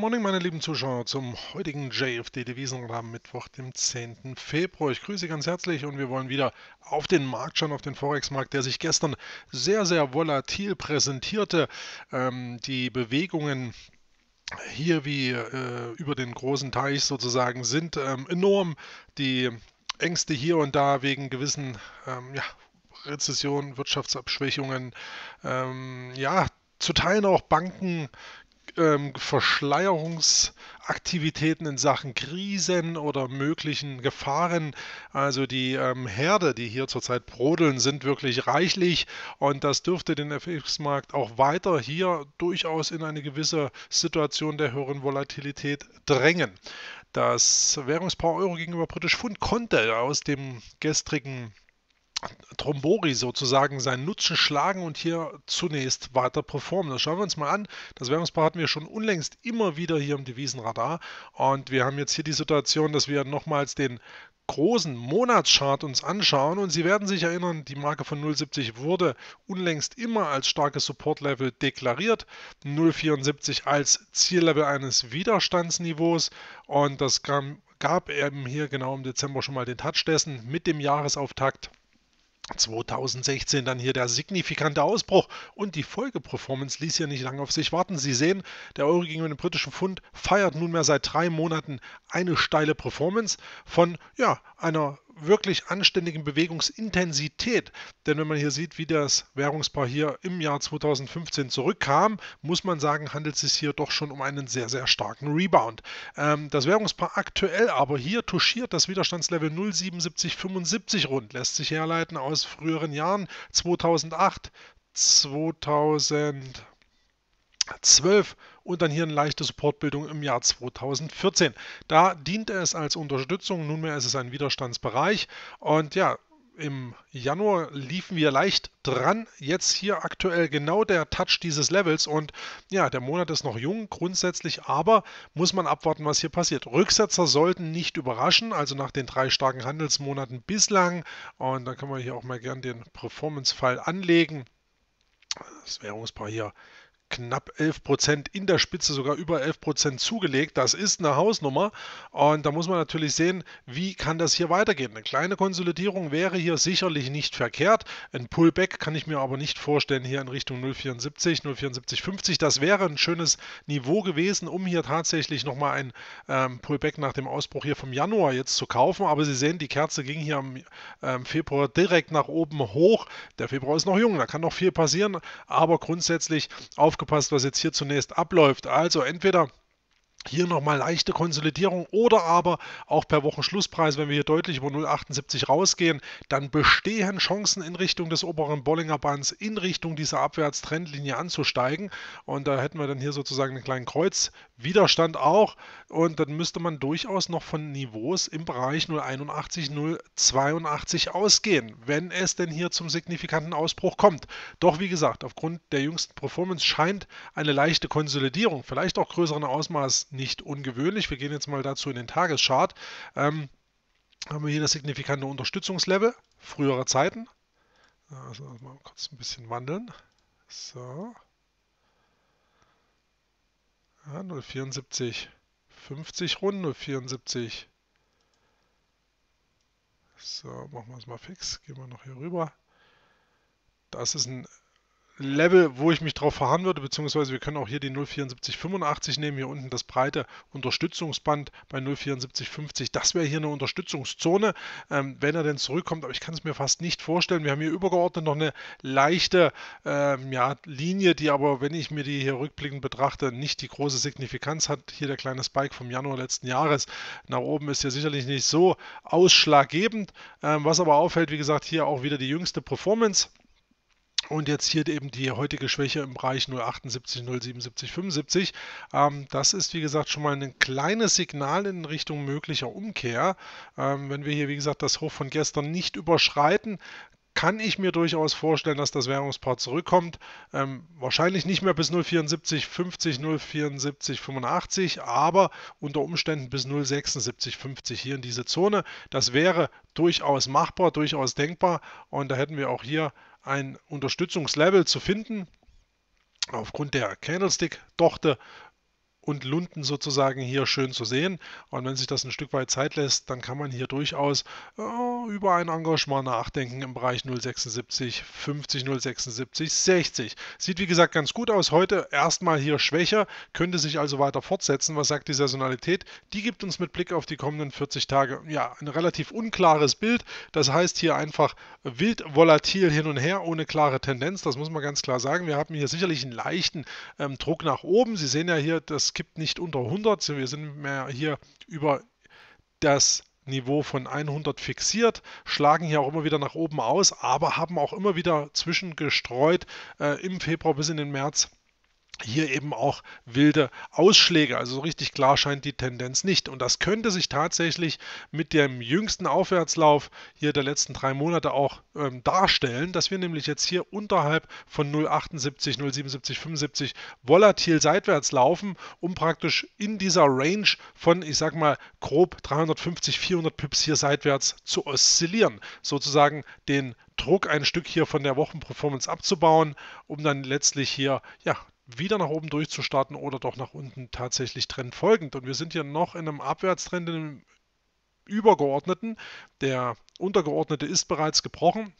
Morning, meine lieben Zuschauer, zum heutigen JFD-Devisenrat am Mittwoch, dem 10. Februar. Ich grüße Sie ganz herzlich und wir wollen wieder auf den Markt schauen, auf den Forex-Markt, der sich gestern sehr, sehr volatil präsentierte. Ähm, die Bewegungen hier wie äh, über den großen Teich sozusagen sind ähm, enorm. Die Ängste hier und da wegen gewissen ähm, ja, Rezessionen, Wirtschaftsabschwächungen, ähm, ja, zu Teilen auch Banken, ähm, Verschleierungsaktivitäten in Sachen Krisen oder möglichen Gefahren. Also die ähm, Herde, die hier zurzeit brodeln, sind wirklich reichlich und das dürfte den FX-Markt auch weiter hier durchaus in eine gewisse Situation der höheren Volatilität drängen. Das Währungspaar Euro gegenüber Britisch Pfund konnte aus dem gestrigen Trombori sozusagen seinen Nutzen schlagen und hier zunächst weiter performen. Das schauen wir uns mal an. Das Währungspaar hatten wir schon unlängst immer wieder hier im Devisenradar. Und wir haben jetzt hier die Situation, dass wir nochmals den großen Monatschart uns anschauen und Sie werden sich erinnern, die Marke von 0,70 wurde unlängst immer als starkes Support-Level deklariert, 0,74 als Ziellevel eines Widerstandsniveaus und das kam, gab eben hier genau im Dezember schon mal den Touch dessen mit dem Jahresauftakt 2016 dann hier der signifikante Ausbruch und die Folgeperformance ließ hier nicht lange auf sich warten. Sie sehen, der Euro gegenüber dem britischen Pfund feiert nunmehr seit drei Monaten eine steile Performance von ja, einer wirklich anständigen Bewegungsintensität. Denn wenn man hier sieht, wie das Währungspaar hier im Jahr 2015 zurückkam, muss man sagen, handelt es sich hier doch schon um einen sehr, sehr starken Rebound. Ähm, das Währungspaar aktuell aber hier touchiert das Widerstandslevel 0,7775 rund, lässt sich herleiten aus früheren Jahren 2008, 2000. 12 und dann hier eine leichte Supportbildung im Jahr 2014. Da diente es als Unterstützung, nunmehr ist es ein Widerstandsbereich und ja, im Januar liefen wir leicht dran. Jetzt hier aktuell genau der Touch dieses Levels und ja, der Monat ist noch jung grundsätzlich, aber muss man abwarten, was hier passiert. Rücksetzer sollten nicht überraschen, also nach den drei starken Handelsmonaten bislang und dann kann man hier auch mal gern den Performance-Fall anlegen. Das Währungspaar hier knapp 11 Prozent, in der Spitze sogar über 11 Prozent zugelegt. Das ist eine Hausnummer und da muss man natürlich sehen, wie kann das hier weitergehen. Eine kleine Konsolidierung wäre hier sicherlich nicht verkehrt. Ein Pullback kann ich mir aber nicht vorstellen hier in Richtung 0,74, 0,74,50. Das wäre ein schönes Niveau gewesen, um hier tatsächlich nochmal ein ähm, Pullback nach dem Ausbruch hier vom Januar jetzt zu kaufen. Aber Sie sehen, die Kerze ging hier am ähm, Februar direkt nach oben hoch. Der Februar ist noch jung, da kann noch viel passieren, aber grundsätzlich auf aufgepasst, was jetzt hier zunächst abläuft. Also entweder hier nochmal leichte Konsolidierung oder aber auch per Wochenschlusspreis, wenn wir hier deutlich über 0,78 rausgehen, dann bestehen Chancen in Richtung des oberen Bollinger Bands, in Richtung dieser Abwärtstrendlinie anzusteigen. Und da hätten wir dann hier sozusagen einen kleinen Kreuzwiderstand auch. Und dann müsste man durchaus noch von Niveaus im Bereich 0,81, 0,82 ausgehen, wenn es denn hier zum signifikanten Ausbruch kommt. Doch wie gesagt, aufgrund der jüngsten Performance scheint eine leichte Konsolidierung, vielleicht auch größeren Ausmaß jetzt nicht ungewöhnlich. Wir gehen jetzt mal dazu in den Tageschart. Ähm, haben wir hier das signifikante Unterstützungslevel früherer Zeiten. Also mal kurz ein bisschen wandeln. So. Ja, 0,74 50 Runden, 0,74. So, machen wir es mal fix. Gehen wir noch hier rüber. Das ist ein Level, wo ich mich drauf verharren würde, beziehungsweise wir können auch hier die 07485 nehmen, hier unten das breite Unterstützungsband bei 07450. Das wäre hier eine Unterstützungszone, ähm, wenn er denn zurückkommt, aber ich kann es mir fast nicht vorstellen. Wir haben hier übergeordnet noch eine leichte ähm, ja, Linie, die aber, wenn ich mir die hier rückblickend betrachte, nicht die große Signifikanz hat. Hier der kleine Spike vom Januar letzten Jahres nach oben ist ja sicherlich nicht so ausschlaggebend. Ähm, was aber auffällt, wie gesagt, hier auch wieder die jüngste Performance. Und jetzt hier eben die heutige Schwäche im Bereich 078, 077, 75. Ähm, das ist, wie gesagt, schon mal ein kleines Signal in Richtung möglicher Umkehr. Ähm, wenn wir hier, wie gesagt, das Hoch von gestern nicht überschreiten, kann ich mir durchaus vorstellen, dass das Währungspaar zurückkommt. Ähm, wahrscheinlich nicht mehr bis 0,74, 50, 0,74, 85, aber unter Umständen bis 0,76, 50 hier in diese Zone. Das wäre durchaus machbar, durchaus denkbar und da hätten wir auch hier ein Unterstützungslevel zu finden aufgrund der candlestick dochte und Lunden sozusagen hier schön zu sehen. Und wenn sich das ein Stück weit Zeit lässt, dann kann man hier durchaus äh, über ein Engagement nachdenken im Bereich 076, 50, 076, 60. Sieht wie gesagt ganz gut aus. Heute erstmal hier schwächer, könnte sich also weiter fortsetzen. Was sagt die Saisonalität? Die gibt uns mit Blick auf die kommenden 40 Tage ja ein relativ unklares Bild. Das heißt hier einfach wild volatil hin und her, ohne klare Tendenz. Das muss man ganz klar sagen. Wir haben hier sicherlich einen leichten ähm, Druck nach oben. Sie sehen ja hier, das tippt nicht unter 100. Wir sind mehr hier über das Niveau von 100 fixiert, schlagen hier auch immer wieder nach oben aus, aber haben auch immer wieder zwischengestreut äh, im Februar bis in den März hier eben auch wilde Ausschläge. Also so richtig klar scheint die Tendenz nicht. Und das könnte sich tatsächlich mit dem jüngsten Aufwärtslauf hier der letzten drei Monate auch ähm, darstellen, dass wir nämlich jetzt hier unterhalb von 0,78, 0,77, 75 volatil seitwärts laufen, um praktisch in dieser Range von, ich sag mal, grob 350, 400 Pips hier seitwärts zu oszillieren. Sozusagen den Druck ein Stück hier von der Wochenperformance abzubauen, um dann letztlich hier ja, wieder nach oben durchzustarten oder doch nach unten tatsächlich trendfolgend. Und wir sind hier noch in einem Abwärtstrend, in einem übergeordneten. Der untergeordnete ist bereits gebrochen.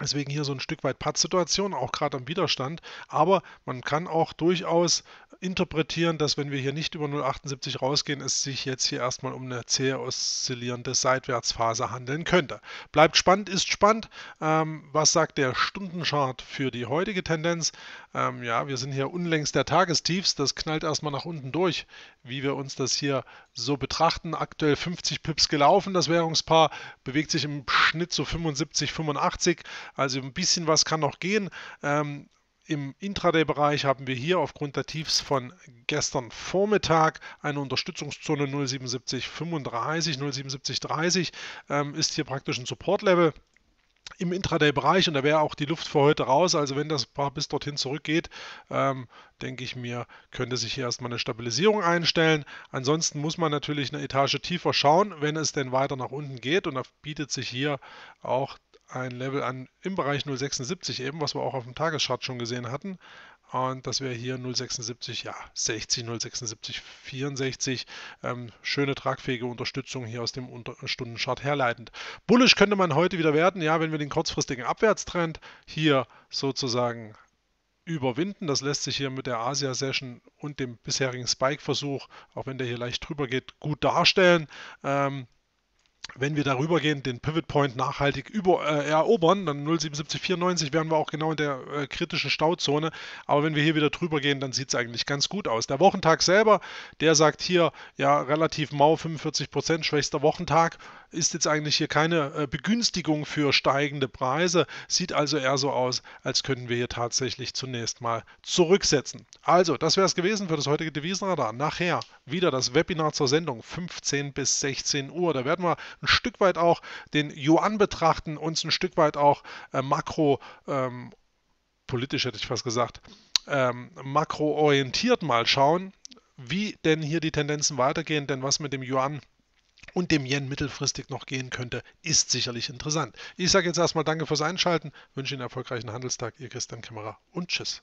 Deswegen hier so ein Stück weit Pattsituation, auch gerade am Widerstand. Aber man kann auch durchaus interpretieren, dass wenn wir hier nicht über 0,78 rausgehen, es sich jetzt hier erstmal um eine zähe oszillierende Seitwärtsphase handeln könnte. Bleibt spannend, ist spannend. Ähm, was sagt der Stundenchart für die heutige Tendenz? Ähm, ja, wir sind hier unlängst der Tagestiefs. Das knallt erstmal nach unten durch, wie wir uns das hier so betrachten. Aktuell 50 Pips gelaufen. Das Währungspaar bewegt sich im Schnitt zu so 75, 85. Also ein bisschen was kann noch gehen. Ähm, im Intraday-Bereich haben wir hier aufgrund der Tiefs von gestern Vormittag eine Unterstützungszone 0,7735, 0,7730 ähm, ist hier praktisch ein Support-Level im Intraday-Bereich und da wäre auch die Luft für heute raus. Also wenn das Paar bis dorthin zurückgeht, ähm, denke ich mir, könnte sich hier erstmal eine Stabilisierung einstellen. Ansonsten muss man natürlich eine Etage tiefer schauen, wenn es denn weiter nach unten geht und da bietet sich hier auch ein Level an im Bereich 076 eben, was wir auch auf dem Tageschart schon gesehen hatten. Und das wäre hier 076, ja, 60, 076, 64. Ähm, schöne tragfähige Unterstützung hier aus dem Unter Stundenchart herleitend. Bullish könnte man heute wieder werden, ja, wenn wir den kurzfristigen Abwärtstrend hier sozusagen überwinden. Das lässt sich hier mit der Asia-Session und dem bisherigen Spike-Versuch, auch wenn der hier leicht drüber geht, gut darstellen. Ähm, wenn wir darüber gehen, den Pivot Point nachhaltig über, äh, erobern, dann 07794 wären wir auch genau in der äh, kritischen Stauzone. Aber wenn wir hier wieder drüber gehen, dann sieht es eigentlich ganz gut aus. Der Wochentag selber, der sagt hier ja relativ mau 45% Prozent schwächster Wochentag ist jetzt eigentlich hier keine äh, Begünstigung für steigende Preise, sieht also eher so aus, als könnten wir hier tatsächlich zunächst mal zurücksetzen. Also, das wäre es gewesen für das heutige Devisenradar. Nachher wieder das Webinar zur Sendung 15 bis 16 Uhr. Da werden wir ein Stück weit auch den Yuan betrachten, uns ein Stück weit auch äh, makro ähm, politisch hätte ich fast gesagt, ähm, makroorientiert mal schauen, wie denn hier die Tendenzen weitergehen, denn was mit dem Yuan und dem Yen mittelfristig noch gehen könnte, ist sicherlich interessant. Ich sage jetzt erstmal danke fürs Einschalten, wünsche Ihnen einen erfolgreichen Handelstag, Ihr Christian Kämmerer und tschüss.